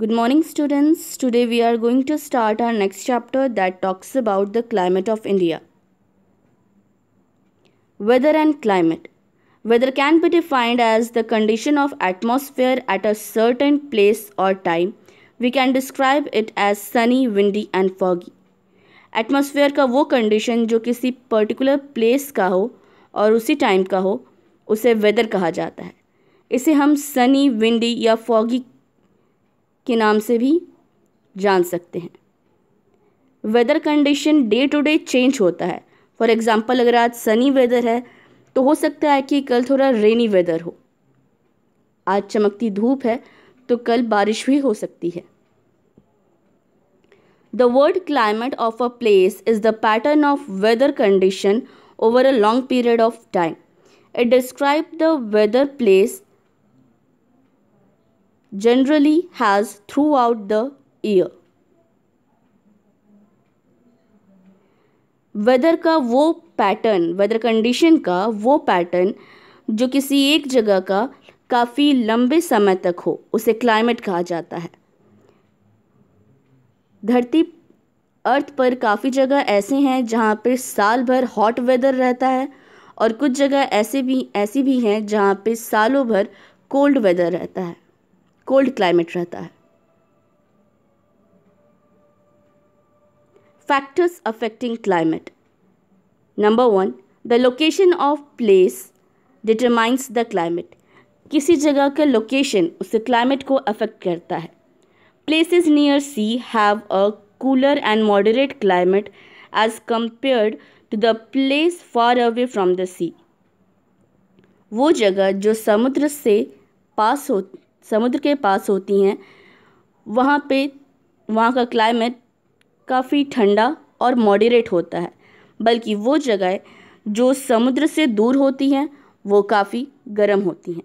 Good morning students. Today we are going to start our next chapter that talks about the climate of India. Weather and climate. Weather can be defined as the condition of atmosphere at a certain place or time. We can describe it as sunny, windy and foggy. Atmosphere का वो condition जो किसी particular place का हो और उसी time का हो उसे वेदर कहा जाता है इसे हम सनी विंडी या फॉगी के नाम से भी जान सकते हैं weather condition day to day change होता है फॉर एग्जाम्पल अगर आज सनी वेदर है तो हो सकता है कि कल थोड़ा रेनी वेदर हो आज चमकती धूप है तो कल बारिश भी हो सकती है the world climate of a place is the pattern of weather condition over a long period of time it describe the weather place generally has throughout the year. Weather का वो पैटर्न वेदर कंडीशन का वो pattern जो किसी एक जगह का काफ़ी लंबे समय तक हो उसे क्लाइमेट कहा जाता है धरती अर्थ पर काफ़ी जगह ऐसे हैं जहाँ पे साल भर हॉट वेदर रहता है और कुछ जगह ऐसे भी ऐसी भी हैं जहाँ पे सालों भर कोल्ड वेदर रहता है कोल्ड क्लाइमेट रहता है factors affecting climate number one the location of place determines the climate किसी जगह का लोकेशन उसे क्लाइमेट को अफेक्ट करता है places near sea have a cooler and moderate climate as compared to the place far away from the sea वो जगह जो समुद्र से पास हो समुद्र के पास होती हैं वहाँ पे वहाँ का क्लाइमेट काफ़ी ठंडा और मॉडरेट होता है बल्कि वो जगह जो समुद्र से दूर होती हैं वो काफ़ी गर्म होती हैं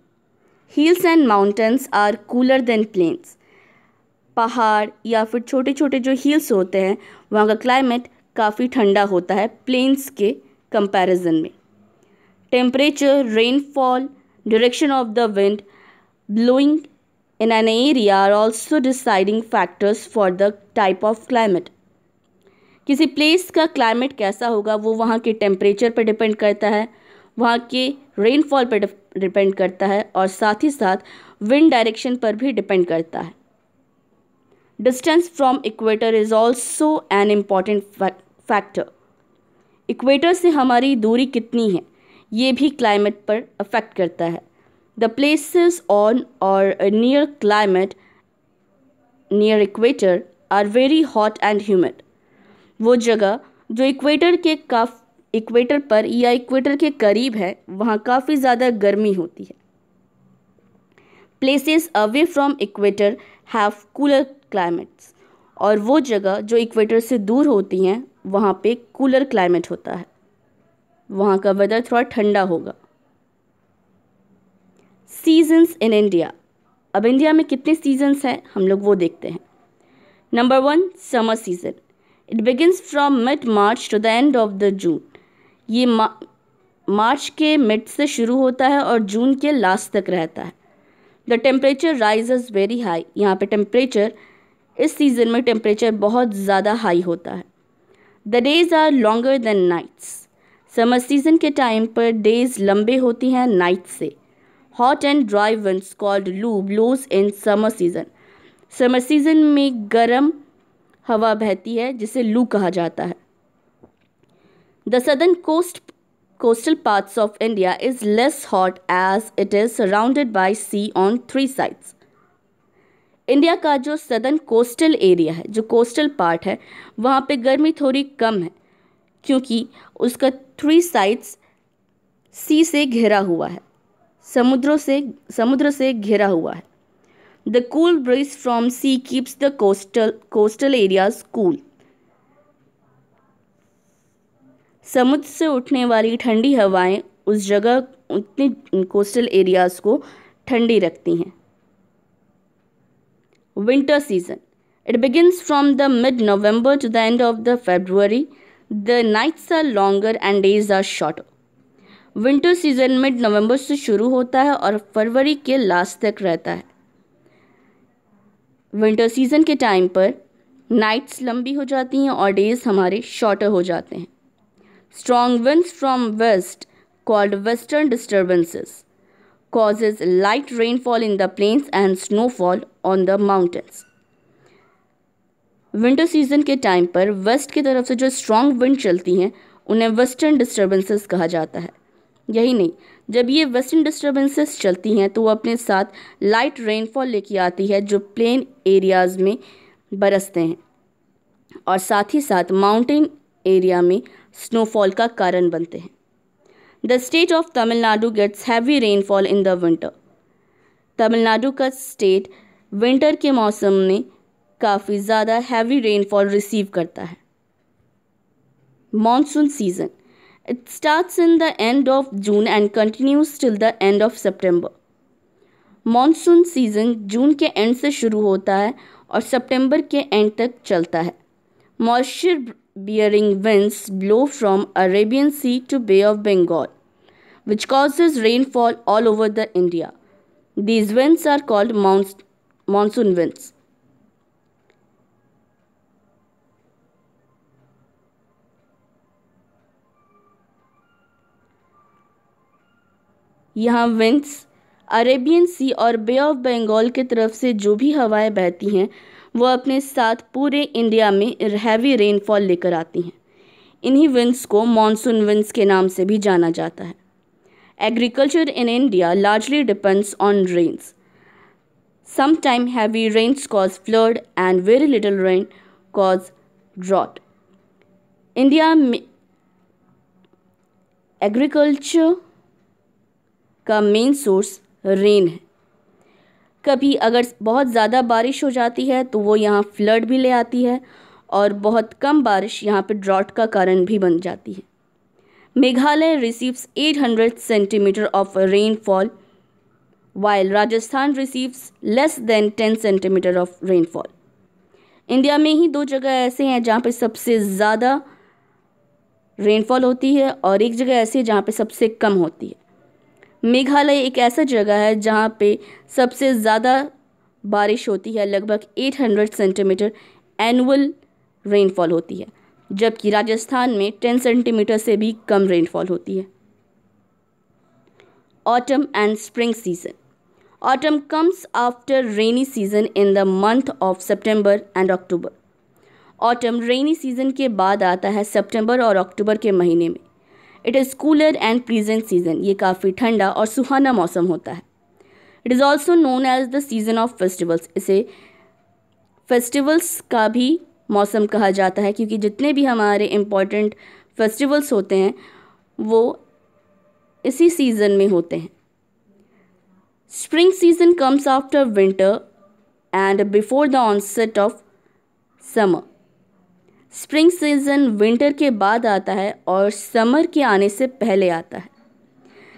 hills and mountains are cooler than plains पहाड़ या फिर छोटे छोटे जो हिल्स होते हैं वहाँ का क्लाइमेट काफ़ी ठंडा होता है प्लेन्स के कंपैरिजन में temperature rainfall direction of the wind blowing in an area are also deciding factors for the type of climate. किसी प्लेस का क्लाइमेट कैसा होगा वो वहाँ के टेम्परेचर पर डिपेंड करता है वहाँ के रेनफॉल पर डिपेंड करता है और साथ ही साथ विंड डायरेक्शन पर भी डिपेंड करता है distance from equator is also an important factor equator से हमारी दूरी कितनी है ये भी क्लाइमेट पर अफेक्ट करता है The places on or uh, near climate near equator are very hot and humid वो जगह जो इक्वेटर के काफ इक्वेटर पर या इक्वेटर के करीब है वहाँ काफ़ी ज़्यादा गर्मी होती है places away from equator have cooler climates और वो जगह जो इक्वेटर से दूर होती हैं वहाँ पे कूलर क्लाइमेट होता है वहाँ का वेदर थोड़ा ठंडा होगा सीजन्स इन इंडिया अब इंडिया में कितने सीजन्स हैं हम लोग वो देखते हैं number one summer season it begins from mid March to the end of the June ये मार्च के मिड से शुरू होता है और जून के लास्ट तक रहता है the temperature rise very high यहाँ पे टेम्परेचर इस सीज़न में टेम्परेचर बहुत ज़्यादा हाई होता है the days are longer than nights summer season के टाइम पर डेज़ लंबे होती हैं नाइट से hot and dry winds called loo blows in summer season summer season में गर्म हवा बहती है जिसे लू कहा जाता है the southern coast coastal parts of India is less hot as it is surrounded by sea on three sides India का जो सदर्न कोस्टल एरिया है जो कोस्टल पार्ट है वहाँ पे गर्मी थोड़ी कम है क्योंकि उसका थ्री साइड्स सी से घिरा हुआ है समुद्रों से समुद्र से घिरा हुआ है the cool breeze from sea keeps the coastal coastal area cool समुद्र से उठने वाली ठंडी हवाएं उस जगह उतनी कोस्टल एरियाज को ठंडी रखती हैं winter season it begins from the mid November to the end of the February the nights are longer and days are shorter winter season में नवंबर से शुरू होता है और फरवरी के लास्ट तक रहता है विंटर सीज़न के टाइम पर नाइट्स लंबी हो जाती हैं और डेज हमारे शॉर्टर हो जाते हैं strong winds from west called western disturbances causes light rainfall in the plains and snowfall on the mountains winter season के टाइम पर वेस्ट की तरफ से जो स्ट्रॉन्ग विंड चलती हैं उन्हें वेस्टर्न डिस्टर्बेंसेस कहा जाता है यही नहीं जब ये वेस्टर्न डिस्टर्बेंसेस चलती हैं तो वो अपने साथ लाइट रेनफॉल लेके आती है जो प्लेन एरियाज़ में बरसते हैं और साथ ही साथ माउंटेन एरिया में स्नोफॉल का कारण बनते हैं the state of Tamil Nadu gets heavy rainfall in the winter Tamil Nadu का स्टेट विंटर के मौसम में काफ़ी ज़्यादा हैवी रेनफॉल रिसीव करता है monsoon season It starts in the end of June and continues till the end of September. Monsoon season June ke end se shuru hota hai aur September ke end tak chalta hai. Moisture bearing winds blow from Arabian Sea to Bay of Bengal which causes rainfall all over the India. These winds are called monsoon winds. यहाँ winds Arabian sea और bay of Bengal के तरफ से जो भी हवाएं बहती हैं वो अपने साथ पूरे इंडिया में हैवी रेनफॉल लेकर आती हैं इन्हीं विंड्स को मानसून विंड्स के नाम से भी जाना जाता है agriculture in India largely depends on rains heavy rains cause flood and very little rain cause drought India में एग्रीकल्चर का मेन सोर्स रेन है कभी अगर बहुत ज़्यादा बारिश हो जाती है तो वो यहाँ फ्लड भी ले आती है और बहुत कम बारिश यहाँ पर ड्रॉट का कारण भी बन जाती है Meghalaya receives 800 centimetre of rainfall while Rajasthan receives less than 10 centimetre of rainfall India में ही दो जगह ऐसे हैं जहाँ पर सबसे ज़्यादा रेनफॉल होती है और एक जगह ऐसी है जहाँ पर सबसे कम होती है मेघालय एक ऐसा जगह है जहाँ पे सबसे ज़्यादा बारिश होती है लगभग 800 सेंटीमीटर एनुअल रेनफॉल होती है जबकि राजस्थान में 10 सेंटीमीटर से भी कम रेनफॉल होती है autumn and spring season autumn comes after rainy season in the month of September and October autumn rainy season के बाद आता है सितंबर और अक्टूबर के महीने में it is cooler and pleasant season ये काफ़ी ठंडा और सुहाना मौसम होता है it is also known as the season of festivals इसे फेस्टिवल्स का भी मौसम कहा जाता है क्योंकि जितने भी हमारे इम्पॉर्टेंट फेस्टिवल्स होते हैं वो इसी सीज़न में होते हैं spring season comes after winter and before the onset of summer spring season winter के बाद आता है और समर के आने से पहले आता है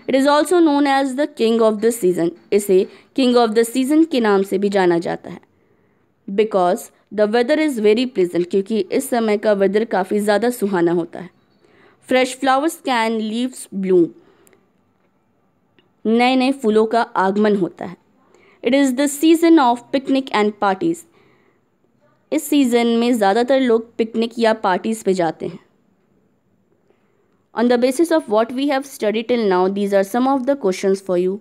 it is also known as the king of the season इसे किंग ऑफ द सीज़न के नाम से भी जाना जाता है because the weather is very pleasant क्योंकि इस समय का वेदर काफ़ी ज़्यादा सुहाना होता है fresh flowers can leaves bloom नए नए फूलों का आगमन होता है it is the season of picnic and parties इस सीज़न में ज़्यादातर लोग पिकनिक या पार्टीज़ पे जाते हैं on the basis of what we have study till now these are some of the question for you